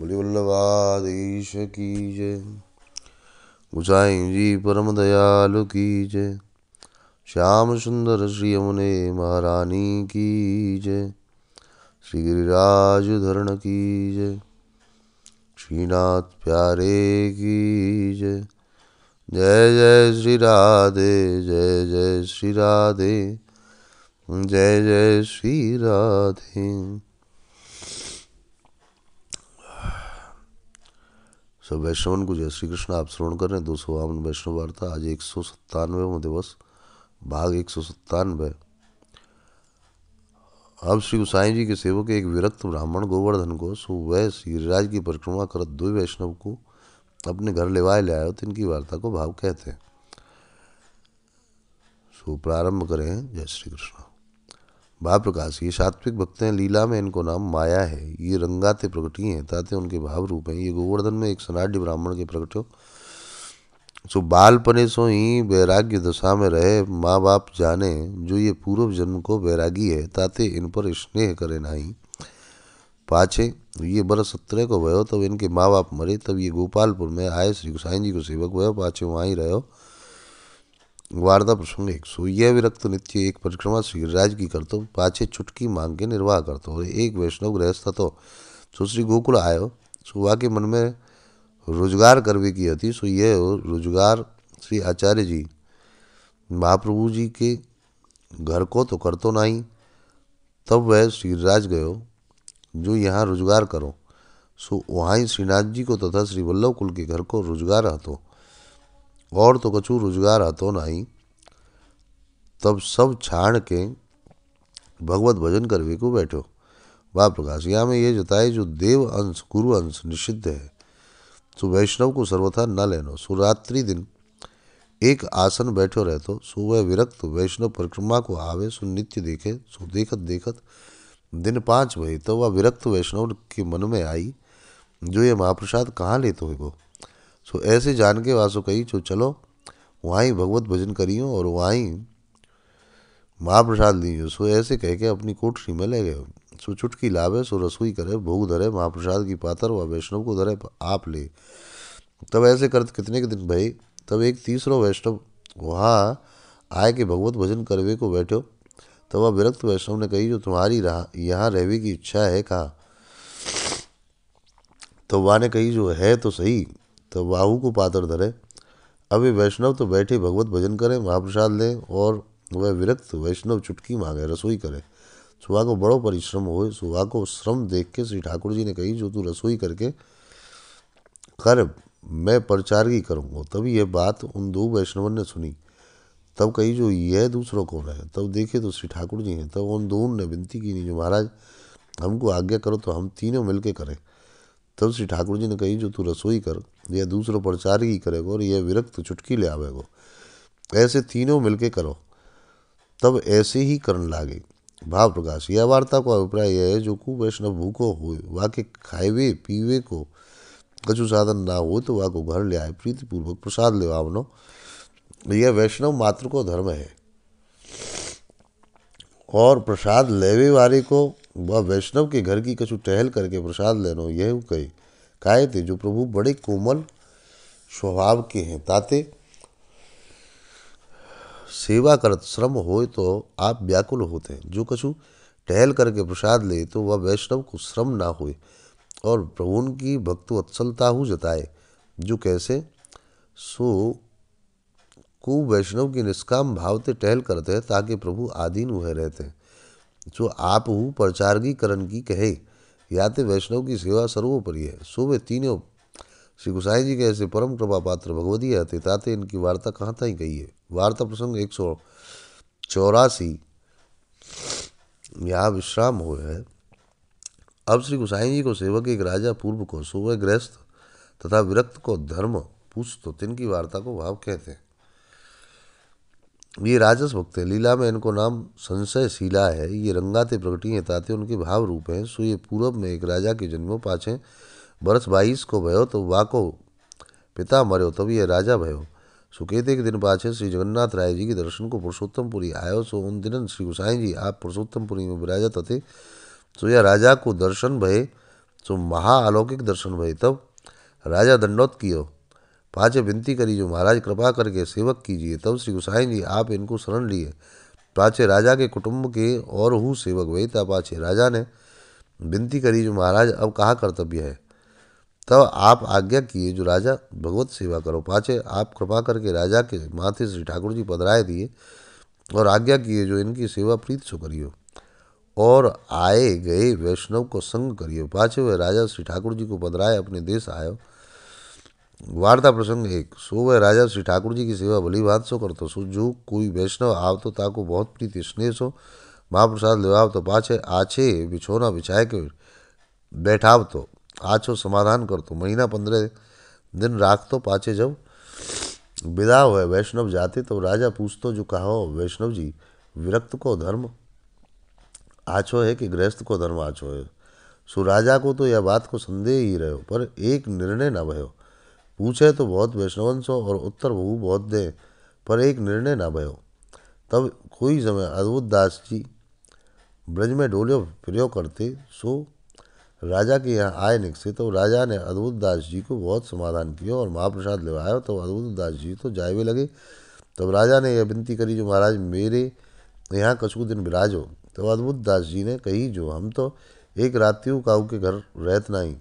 बोले की जय गुसाई जी परम दयालु की जय श्याम सुंदर श्री यमुने महारानी की जय श्री गिरिराज धरण की जय श्रीनाथ प्यारे की जय जय जय श्री राधे जय जय श्री राधे जय जय श्री राधे सब वैष्णवन को जय श्री कृष्ण आप श्रवण कर रहे हैं दो सौ बावन वैष्णव वार्ता आज एक सौ सत्तानवे दिवस भाग एक सौ सत्तानवे अब श्री गोसाई जी के सेवक एक विरक्त ब्राह्मण गोवर्धन को सो वह गिरिराज की परिक्रमा कर दो वैष्णव को अपने घर लेवाए ले आयो तो इनकी वार्ता को भाव कहते हैं सो प्रारंभ करें जय श्री कृष्ण भाव प्रकाश ये सात्विक भक्त हैं लीला में इनको नाम माया है ये रंगाते प्रकटी हैं ताते उनके भाव रूप हैं ये गोवर्धन में एक सनाढ़ ब्राह्मण के प्रकट हो सो बाल पने सो ही वैराग्य दशा में रहे माँ बाप जाने जो ये पूर्व जन्म को वैरागी है ताते इन पर स्नेह करे नहीं पाछे ये बरस सत्रह को भयो तब इनके माँ बाप मरे तब ये गोपालपुर में आए श्री गोसाई जी को सेवक भयो पाछे वहाँ ही रहो वार्ता प्रसंग एक सो यह विरक्त नित्य एक परिक्रमा गिरिराज की करतो पाछे छुटकी मांग के निर्वाह करतो और एक वैष्णव गृहस्थ तो सो श्री गोकुल आयो सो के मन में रोजगार करवे की अति सो यह रोजगार श्री आचार्य जी महाप्रभु जी के घर को तो करतो नहीं तब वह श्रीराज गयो जो यहाँ रोजगार करो सो वहाँ ही श्रीनाथ जी को तथा श्री वल्लभ कुल के घर को रोजगार हतो और तो कछु रोजगार आतो नहीं तब सब छाण के भगवत भजन करवे को बैठो वाह प्रकाश यहाँ में ये जताए जो देव अंश गुरु अंश निषिद्ध है तो वैष्णव को सर्वथा न लेनो सुरात्रि दिन एक आसन बैठो रह तो सुबह विरक्त वैष्णव परिक्रमा को आवे सो नित्य देखे सो देखत देखत दिन पाँच बजे तो वह विरक्त वैष्णव के मन में आई जो ये महाप्रसाद कहाँ लेते हो वो सो ऐसे जान के वासु कही जो चलो वहाँ ही भगवत भजन करियो और वहाँ ही प्रसाद लियो सो ऐसे कह के अपनी कोठरी में ले गए सो चुटकी लावे सो रसोई करे भोग धरे महाप्रसाद की पातर व वैष्णव को धरे आप ले तब ऐसे करते कितने के दिन भाई तब एक तीसरो वैष्णव वहाँ आए के भगवत भजन करवे को बैठो तब वह विरक्त वैष्णव ने कही जो तुम्हारी रहा यहाँ रहने की इच्छा है कहा तो वहाँ ने कही जो है तो सही तो बाहु को पात्र धरे अभी वैष्णव तो बैठे भगवत भजन करें महाप्रसाद लें और वह विरक्त वैष्णव चुटकी मांगे रसोई करे सुबह को बड़ो परिश्रम हो सुबह को श्रम देख के श्री ठाकुर जी ने कही जो तू रसोई करके कर मैं प्रचार की करूँगा तभी यह बात उन दो वैष्णवन ने सुनी तब कही जो यह दूसरों कौन है तब देखे तो श्री ठाकुर जी हैं तब उन दोनों ने विनती की नहीं जो महाराज हमको आज्ञा करो तो हम तीनों मिलके करें तब श्री ठाकुर जी ने कही जो तू रसोई कर यह दूसरों प्रचार ही करेगो और यह विरक्त चुटकी ले आवेगो ऐसे तीनों मिलके करो तब ऐसे ही करण लागे भाव प्रकाश यह वार्ता को अभिप्राय यह है जो कु वैष्णव भूखो हो के खाएवे पीवे को कछु साधन ना हो तो को घर ले आए प्रीतिपूर्वक प्रसाद ले आवनो यह वैष्णव मात्र को धर्म है और प्रसाद लेवे वाले को वह वैष्णव के घर की कछु टहल करके प्रसाद लेनो यह कही काहे थे जो प्रभु बड़े कोमल स्वभाव के हैं ताते सेवा करत श्रम हो तो आप व्याकुल होते हैं जो कछु टहल करके प्रसाद ले तो वह वैष्णव को श्रम ना हो और प्रभु की भक्त अत्सलता हो जताए जो कैसे सो को वैष्णव की निष्काम भावते टहल करते हैं ताकि प्रभु आदीन हुए रहते हैं जो आप प्रचारगीकरण की कहे या तो वैष्णव की सेवा सर्वोपरि है सो वे तीनों श्री गुसाई जी के ऐसे परम कृपा पात्र भगवती आते ताते इनकी वार्ता कहाँ ही कही है वार्ता प्रसंग एक सौ चौरासी यहाँ विश्राम हुए है अब श्री गुसाई जी को सेवक एक राजा पूर्व को सुबह गृहस्थ तथा विरक्त को धर्म पूछ तो तिनकी वार्ता को भाव कहते हैं ये राजस भक्त है लीला में इनको नाम संशय शीला है ये रंगाते प्रकटी हैं ताते उनके भाव रूप हैं सो ये पूर्व में एक राजा के जन्मो पाछे वर्ष बाईस को भयो तो वाको पिता मरो तब ये राजा भयो सुकेते के दिन पाछे श्री जगन्नाथ राय जी के दर्शन को पुरुषोत्तमपुरी आयो सो उन दिन श्री गोसाई जी आप पुरुषोत्तमपुरी में विराजत थे सो यह राजा को दर्शन भय सो महाअलौकिक दर्शन भय तब राजा दंडोत कियो पाचे विनती करी जो महाराज कृपा करके सेवक कीजिए तब श्री गुसाई जी आप इनको शरण लिए पाचे राजा के कुटुंब के और हूँ सेवक वही था पाचे राजा ने विनती करी जो महाराज अब कहा कर्तव्य है तब आप आज्ञा किए जो राजा भगवत सेवा करो पाचे आप कृपा करके राजा के माथे श्री ठाकुर जी पधराए दिए और आज्ञा किए जो इनकी सेवा प्रीत सो करियो और आए गए वैष्णव को संग करियो पाचे वह राजा श्री ठाकुर जी को पधराए अपने देश आयो वार्ता प्रसंग एक सो वह राजा श्री ठाकुर जी की सेवा भली भात सो करतो सो जो कोई वैष्णव आव तो ताको बहुत प्रीति स्नेह सो महाप्रसाद ले आव तो पाछे आछे बिछोना बिछाए के बैठाव तो आछो समाधान कर तो महीना पंद्रह दिन राख तो पाछे जब विदा हुए वैष्णव जाते तो राजा पूछ तो जो कहो वैष्णव जी विरक्त को धर्म आछो है कि गृहस्थ को धर्म आछो है सो राजा को तो यह बात को संदेह ही रहो पर एक निर्णय न भयो पूछे तो बहुत हो और उत्तर बहु बहुत दें पर एक निर्णय ना भयो तब कोई समय अद्भुत दास जी ब्रज में डोलियो प्रयोग करते सो राजा के यहाँ आए निकसे तो राजा ने अद्भुत दास जी को बहुत समाधान किया और महाप्रसाद लेवाया तो अद्भुत दास जी तो जाए लगे तब राजा ने यह विनती करी जो महाराज मेरे यहाँ कछु दिन विराज हो तो अद्भुत दास जी ने कही जो हम तो एक रात्यु काऊ के घर रहत नहीं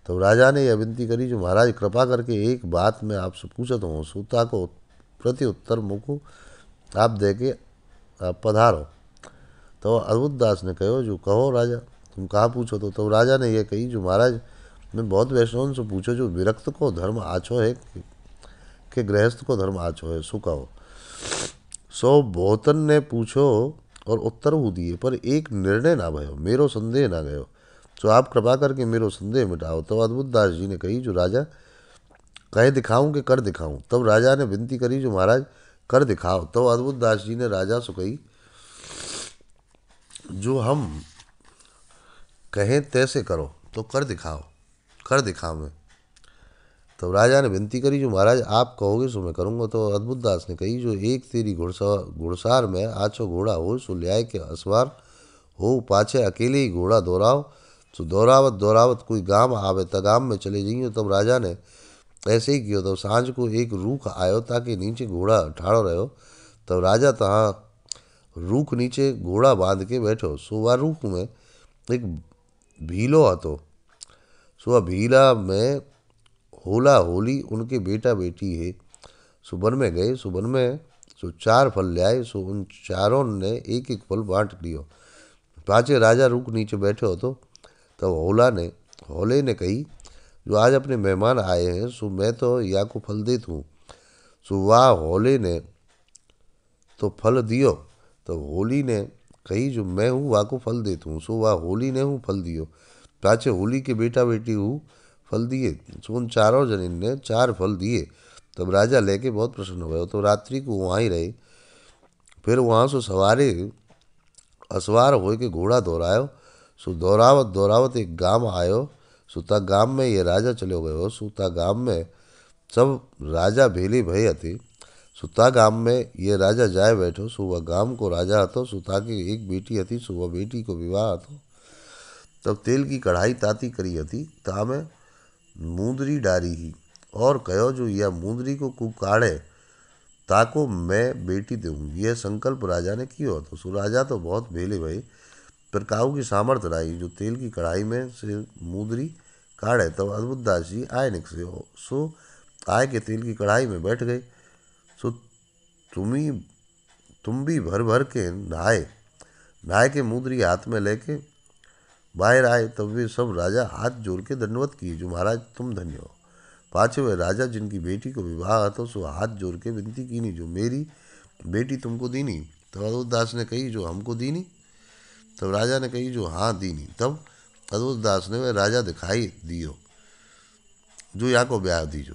तब तो राजा ने यह विनती करी जो महाराज कृपा करके एक बात मैं आपसे तो हूँ सूता को प्रति उत्तर मुको आप दे के आप पधारो तो अद्भुत दास ने कहो जो कहो राजा तुम कहाँ पूछो तो तब तो राजा ने यह कही जो महाराज मैं बहुत वैष्णव से पूछो जो विरक्त को धर्म आछो है के गृहस्थ को धर्म आछो है सो कहो सो बोतन ने पूछो और उत्तर वो दिए पर एक निर्णय ना भयो मेरो संदेह ना गयो सो तो आप कृपा करके मेरे संदेह मिटाओ तब अद्भुत दास जी ने कही जो राजा कहे दिखाऊं कि कर दिखाऊं तब राजा ने विनती करी जो महाराज कर दिखाओ तब अद्भुत दास जी ने राजा सो कही जो हम कहें तैसे करो तो कर दिखाओ कर दिखाओ मैं तब राजा ने विनती करी जो महाराज आप कहोगे सो मैं करूँगा तो अद्भुत दास ने कही जो एक तेरी घुड़सा घुड़सार में आछो घोड़ा हो सो ल्याय के असवार हो पाछे अकेले ही घोड़ा दोहराओ तो दोहरावत दौरावत कोई गांव आवे त गांव में चले जाइयो तब राजा ने ऐसे ही किया तब सांझ को एक रूख आयो ताकि नीचे घोड़ा ठाड़ो रहो तब राजा तहाँ रूख नीचे घोड़ा बांध के बैठो सो वह रूख में एक भीलो हतो सो वह भीला में होला होली उनके बेटा बेटी है सुबन में गए सुबन में सो चार फल ले आए सो उन चारों ने एक एक फल बांट लियो पाँचे राजा रूख नीचे बैठे हो तो तब तो होला ने होले ने कही जो आज अपने मेहमान आए हैं सो मैं तो या को फल देत हूँ सो वाह होले ने तो फल दियो तो होली ने कही जो मैं हूँ वाह को फल देत हूँ सो वाह होली ने हूँ फल दियो पाचे होली के बेटा बेटी हूँ फल दिए सो उन चारों जन ने चार फल दिए तब राजा लेके बहुत प्रसन्न हुए तो रात्रि को वहाँ ही रहे फिर वहाँ से सवारे असवार हो के घोड़ा दोहरायो सो दौरावत दोरावत एक गांव आयो सुता गांव में ये राजा चले गए हो सुता गांव में सब राजा भेली भई हती सुता गांव में ये राजा जाए बैठो सुबह गाम को राजा हतो सुता की एक बेटी हती सुबह बेटी को विवाह हतो तब तेल की कढ़ाई ताती करी हती में मुंदरी डारी ही और कहो जो यह मुंदरी को कुकाड़े ताको मैं बेटी दूँ यह संकल्प राजा ने किया तो सो राजा तो बहुत भेले भाई काहू की सामर्थ्य राई जो तेल की कढ़ाई में से मुदरी काढ़े तब अद्भुत दास जी आय निकसे हो सो आय के तेल की कढ़ाई में बैठ गए सो तुम्ही तुम भी भर भर के नहाए नहाए के मुदरी हाथ में लेके बाहर आए तब वे सब राजा हाथ जोड़ के धन्यवाद किए जो महाराज तुम धन्य हो वे राजा जिनकी बेटी को विवाह तो सो हाथ जोड़ के विनती की नहीं जो मेरी बेटी तुमको दीनी तो दास ने कही जो हमको दीनी तब तो राजा ने कही जो हाँ दी नहीं तब अद्भुत दास ने वह राजा दिखाई दियो जो या को ब्याह दीजो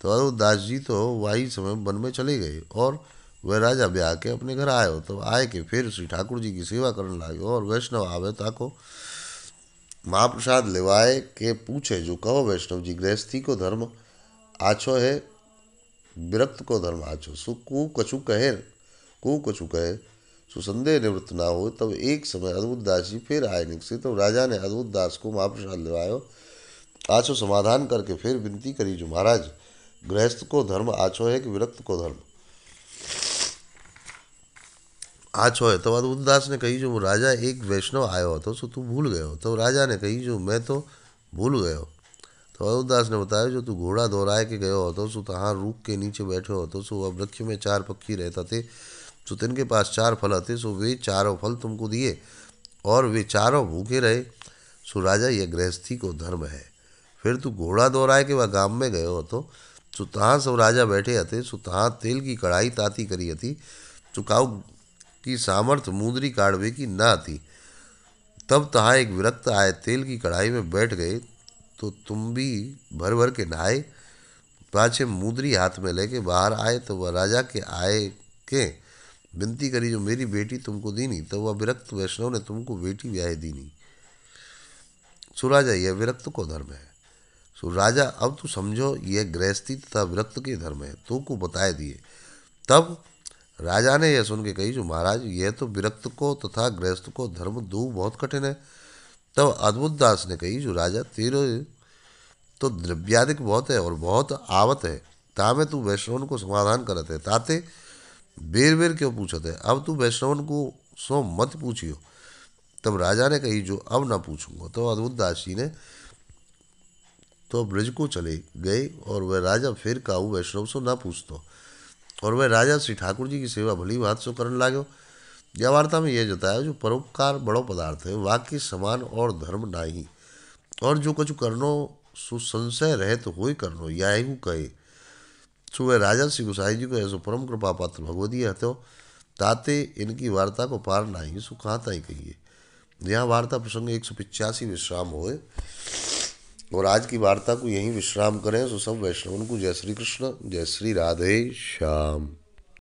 तो अद्भुत दास जी तो वाही समय वन में चले गए और वह राजा ब्याह के अपने घर आयो तो आए के फिर श्री ठाकुर जी की सेवा करने लगे और वैष्णव आवे ताको महाप्रसाद लेवाए के पूछे जो कहो वैष्णव जी गृहस्थी को धर्म आछो है विरक्त को धर्म आछो सु कु कछु कहे कु कछु कहे सुसंदेह निवृत्त ना हो तब एक समय अद्भुत दास जी फिर आए निकसे तब राजा ने अद्भुत दास को महाप्रसाद लिवायो आछो समाधान करके फिर विनती करी जो महाराज गृहस्थ को धर्म आछो है कि विरक्त को धर्म आछो है तब तो अद्भुत दास ने कही जो राजा एक वैष्णव आयो हो तो सो तू भूल गयो तब तो राजा ने कही जो मैं तो भूल गयो तो अद्भुत दास ने बताया जो तू घोड़ा दोहराए के गयो हो तो सो तहाँ रूख के नीचे बैठे हो तो सो वह वृक्ष में चार पक्षी रहता थे जो तिनके पास चार फल आते सो वे चारों फल तुमको दिए और वे चारों भूखे रहे सो राजा यह गृहस्थी को धर्म है फिर तू घोड़ा दोहराए के वह गांव में गए हो तो सो तहाँ सब राजा बैठे आते सो तहाँ तेल की कढ़ाई ताती करी आती चुकाऊ की सामर्थ मुंदरी काढ़वे की ना आती तब तहाँ एक विरक्त आए तेल की कढ़ाई में बैठ गए तो तुम भी भर भर के नहाए पाछे मुद्री हाथ में लेके बाहर आए तो वह राजा के आए के विनती करी जो मेरी बेटी तुमको दी नहीं तो वह विरक्त वैष्णव ने तुमको बेटी व्याह दी सो राजा यह विरक्त को धर्म है सो राजा अब तू तो समझो यह गृहस्थी तथा विरक्त के धर्म है तुमको तो बताए दिए तब राजा ने यह सुन के कही जो महाराज यह तो विरक्त को तथा गृहस्थ को धर्म दो बहुत कठिन है तब अद्भुत दास ने कही जो राजा तेरे तो द्रव्याधिक बहुत है और बहुत आवत है तामे तू वैष्णव को समाधान करते है ताते बेर बेर क्यों पूछत है अब तू वैष्णवन को सो मत पूछियो तब राजा ने कही जो अब ना पूछूंगा तो अद्भुत दास जी ने तो ब्रज को चले गए और वह राजा फिर काऊ वैष्णव सो ना पूछतो और वह राजा श्री ठाकुर जी की सेवा भली बात सो करने लागो यह वार्ता में यह जताया जो परोपकार बड़ो पदार्थ है वाक्य समान और धर्म नाही और जो कुछ करनो सुसंशय रहित तो हो करनो या कहे सुबह राजन सिंह गुसाई जी को ऐसो परम कृपा पात्र भगवदी हतो ताते इनकी वार्ता को पार ना ही सुखा ही कहिए यह वार्ता प्रसंग एक सौ पिचासी विश्राम हो और आज की वार्ता को यहीं विश्राम करें सो सब वैष्णव को जय श्री कृष्ण जय श्री राधे श्याम